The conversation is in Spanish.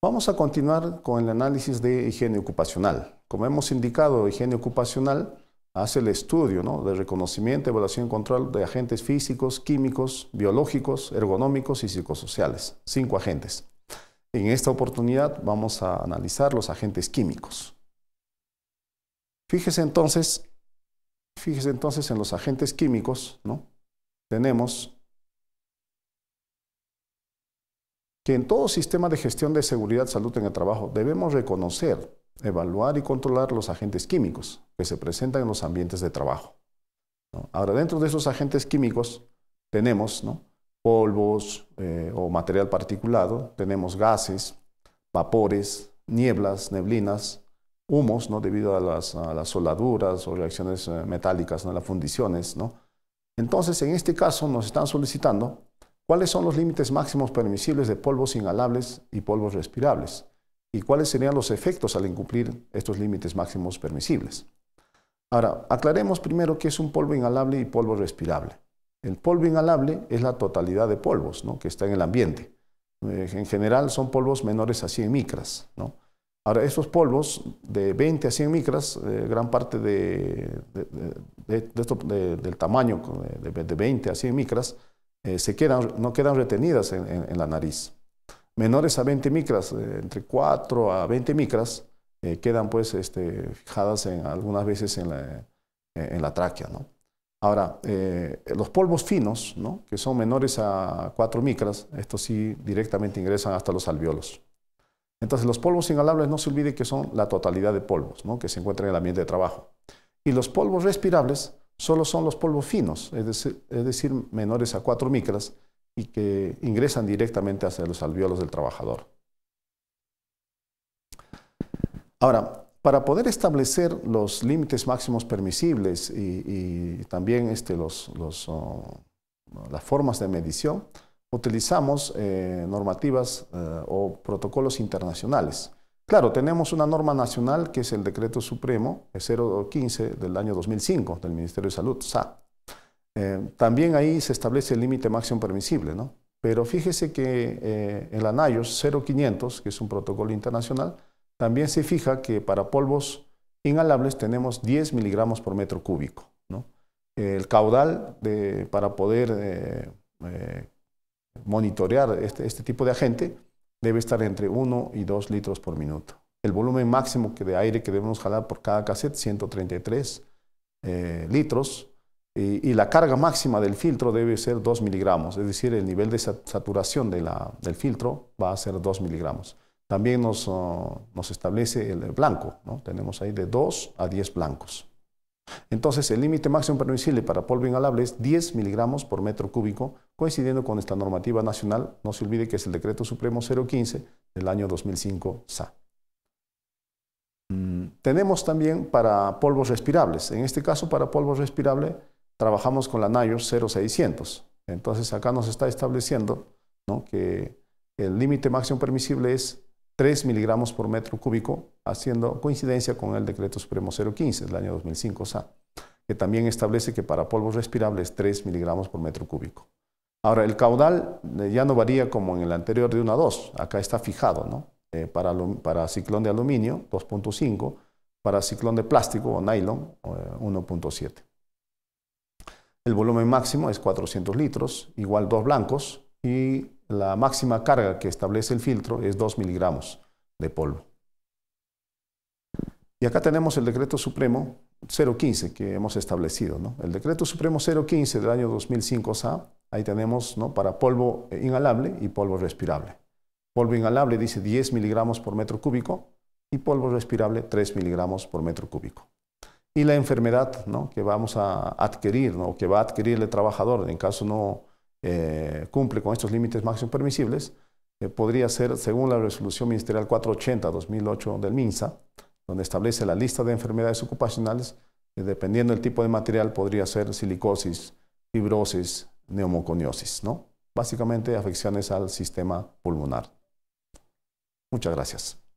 Vamos a continuar con el análisis de higiene ocupacional. Como hemos indicado, higiene ocupacional hace el estudio de reconocimiento, evaluación y control de agentes físicos, químicos, biológicos, ergonómicos y psicosociales. Cinco agentes. En esta oportunidad vamos a analizar los agentes químicos. Fíjese entonces, fíjese entonces en los agentes químicos, ¿no? Tenemos que en todo sistema de gestión de seguridad y salud en el trabajo debemos reconocer, evaluar y controlar los agentes químicos que se presentan en los ambientes de trabajo. Ahora, dentro de esos agentes químicos tenemos ¿no? polvos eh, o material particulado, tenemos gases, vapores, nieblas, neblinas, humos, ¿no? debido a las, soladuras o reacciones eh, metálicas, ¿no? las fundiciones. ¿no? Entonces, en este caso nos están solicitando ¿Cuáles son los límites máximos permisibles de polvos inhalables y polvos respirables? ¿Y cuáles serían los efectos al incumplir estos límites máximos permisibles? Ahora, aclaremos primero qué es un polvo inhalable y polvo respirable. El polvo inhalable es la totalidad de polvos ¿no? que está en el ambiente. Eh, en general son polvos menores a 100 micras. ¿no? Ahora, estos polvos de 20 a 100 micras, eh, gran parte de, del tamaño eh, de, 20 a 100 micras, eh, quedan, no quedan retenidas en, la nariz. Menores a 20 micras, eh, entre 4 a 20 micras, eh, quedan pues este, fijadas en, algunas veces en la, tráquea. Ahora, los polvos finos, que son menores a 4 micras, estos sí directamente ingresan hasta los alveolos. Entonces, los polvos inhalables no se olvide que son la totalidad de polvos que se encuentran en el ambiente de trabajo. Y los polvos respirables solo son los polvos finos, es decir, menores a 4 micras, y que ingresan directamente hacia los alveolos del trabajador. Ahora, para poder establecer los límites máximos permisibles y, también este, oh, las formas de medición, utilizamos eh, normativas eh, o protocolos internacionales. Claro, tenemos una norma nacional que es el Decreto Supremo 015 del año 2005 del Ministerio de Salud, eh, también ahí se establece el límite máximo permisible, ¿no? Pero fíjese que el ANAYOS 0500, que es un protocolo internacional, también se fija que para polvos inhalables tenemos 10 miligramos por metro cúbico. El caudal para poder eh, eh, monitorear este, este tipo de agente debe estar entre 1 y 2 litros por minuto. El volumen máximo de aire que debemos jalar por cada cassette, 133 eh, litros, y, la carga máxima del filtro debe ser 2 miligramos, es decir, el nivel de saturación de del filtro va a ser 2 miligramos. También oh, nos, establece el blanco, tenemos ahí de 2 a 10 blancos. Entonces, el límite máximo permisible para polvo inhalable es 10 miligramos por metro cúbico, coincidiendo con esta normativa nacional. No se olvide que es el Decreto Supremo 015 del año 2005 SA. Mm, tenemos también para polvos respirables. En este caso, para polvos respirable, trabajamos con la NIOSH 0600. Entonces, acá nos está estableciendo que el límite máximo permisible es 3 miligramos por metro cúbico, haciendo coincidencia con el Decreto Supremo 015 del año 2005 que también establece que para polvos respirables 3 miligramos por metro cúbico. Ahora, el caudal eh, ya no varía como en el anterior de 1 a 2, acá está fijado, ¿no? Eh, para, para ciclón de aluminio 2.5, para ciclón de plástico o nylon 1.7. Eh, el volumen máximo es 400 litros, igual dos blancos, y la máxima carga que establece el filtro es 2 miligramos de polvo. Y acá tenemos el decreto supremo 015 que hemos establecido. ¿no? El decreto supremo 015 del año 2005-SA, ahí tenemos ¿no? para polvo eh, inhalable y polvo respirable. Polvo inhalable dice 10 miligramos por metro cúbico y polvo respirable 3 miligramos por metro cúbico. Y la enfermedad ¿no? que vamos a adquirir o que va a adquirir el trabajador en caso no eh, cumple con estos límites máximos permisibles, eh, podría ser, según la resolución ministerial 480-2008 del MINSA, donde establece la lista de enfermedades ocupacionales, eh, dependiendo del tipo de material, podría ser silicosis, fibrosis, neumoconiosis, ¿no? Básicamente afecciones al sistema pulmonar. Muchas gracias.